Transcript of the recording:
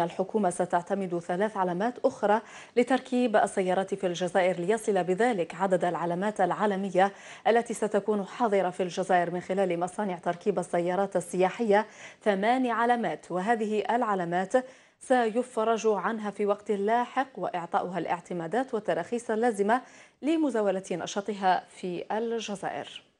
الحكومة ستعتمد ثلاث علامات أخرى لتركيب السيارات في الجزائر ليصل بذلك عدد العلامات العالمية التي ستكون حاضرة في الجزائر من خلال مصانع تركيب السيارات السياحية ثمان علامات وهذه العلامات سيفرج عنها في وقت لاحق وإعطاؤها الاعتمادات والتراخيص اللازمة لمزاولة نشاطها في الجزائر